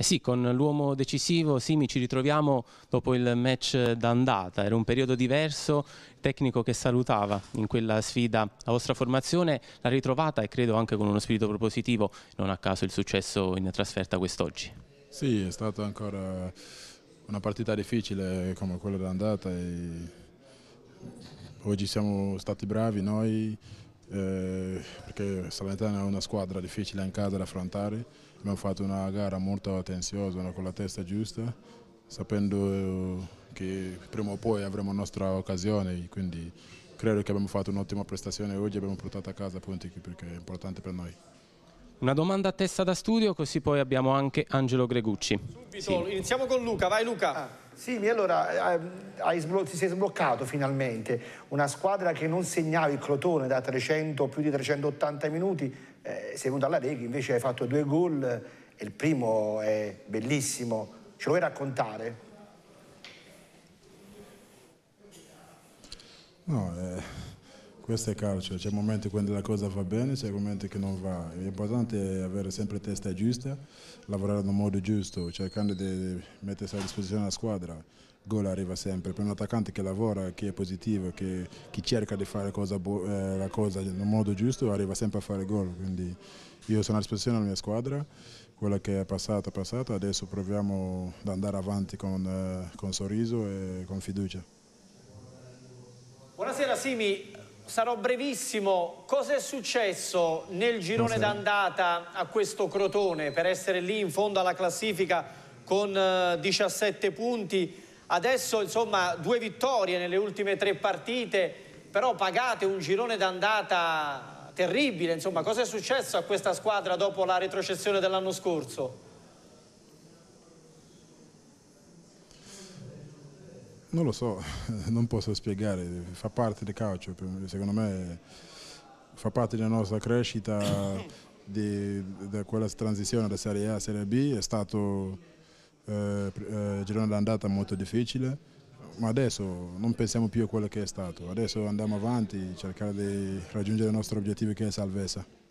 Eh sì, con l'uomo decisivo Simi ci ritroviamo dopo il match d'andata, era un periodo diverso, il tecnico che salutava in quella sfida la vostra formazione l'ha ritrovata e credo anche con uno spirito propositivo, non a caso il successo in trasferta quest'oggi. Sì, è stata ancora una partita difficile come quella d'andata e oggi siamo stati bravi noi eh, perché Salernitana è una squadra difficile in casa da affrontare, abbiamo fatto una gara molto tenziosa, con la testa giusta, sapendo eh, che prima o poi avremo la nostra occasione, quindi credo che abbiamo fatto un'ottima prestazione oggi e abbiamo portato a casa punti perché è importante per noi. Una domanda a testa da studio, così poi abbiamo anche Angelo Gregucci. Subito, sì. iniziamo con Luca, vai Luca. Ah. Simi, allora eh, eh, ti sei sbloccato finalmente. Una squadra che non segnava il Crotone da 300, più di 380 minuti, eh, sei venuto alla Reghi, invece hai fatto due gol e il primo è bellissimo. Ce lo vuoi raccontare? No, eh, questo è calcio, c'è momenti quando la cosa va bene, c'è momenti che non va. L'importante è avere sempre testa giusta, lavorare nel modo giusto, cercando di mettersi a disposizione la squadra. Gol arriva sempre, per un attaccante che lavora, che è positivo, che, che cerca di fare cosa eh, la cosa nel modo giusto, arriva sempre a fare gol. Quindi io sono a disposizione della mia squadra, quella che è passata è passata, adesso proviamo ad andare avanti con, eh, con sorriso e con fiducia. Buonasera Simi, sarò brevissimo. Cosa è successo nel girone d'andata a questo Crotone per essere lì in fondo alla classifica con eh, 17 punti? Adesso insomma due vittorie nelle ultime tre partite, però pagate un girone d'andata terribile. Insomma, cosa è successo a questa squadra dopo la retrocessione dell'anno scorso? Non lo so, non posso spiegare, fa parte del calcio, secondo me fa parte della nostra crescita, di, di quella transizione da Serie A a Serie B, è stato eh, eh, girone d'andata molto difficile, ma adesso non pensiamo più a quello che è stato, adesso andiamo avanti, cercare di raggiungere il nostro obiettivo che è salvezza.